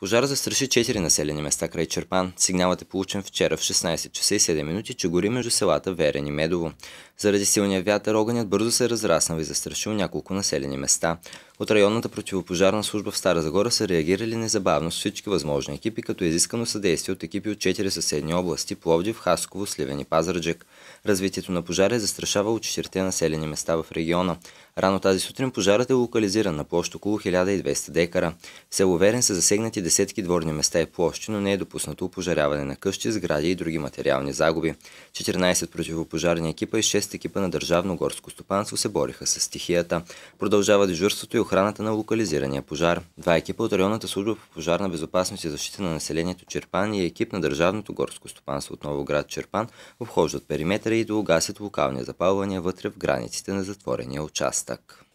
Пожар застраши 4 населени места край Черпан. Сигналът е получен вчера в 16 часа и 7 минути, че гори между селата Верен и Медово. Заради силния вятър огънят бързо се е разраснал и застрашил няколко населени места. От районната противопожарна служба в Стара Загора са реагирали незабавно с всички възможни екипи, като е изискано съдействие от екипи от 4 съседни области – Пловдив, Хасково, Сливен и Пазарджик. Развитието на пожара е застрашавало четирите населени места в региона. Рано тази сутрин пожарът е локализиран на площ около 1200 декара. В село Верен са засегнати десетки дворни места и площи, но не е допуснато опожаряване на къщи, сгради и други материални загуби. 14 противопожарни екипа и 6 10 екипа на Държавно горско стопанство се бориха с стихията. Продължава дежурството и охраната на локализирания пожар. Два екипа от районната служба по пожарна безопасност и защита на населението Черпан и екип на Държавното горско стопанство от Новоград Черпан обхождат периметъра и долгасят локални запалвания вътре в границите на затворения участък.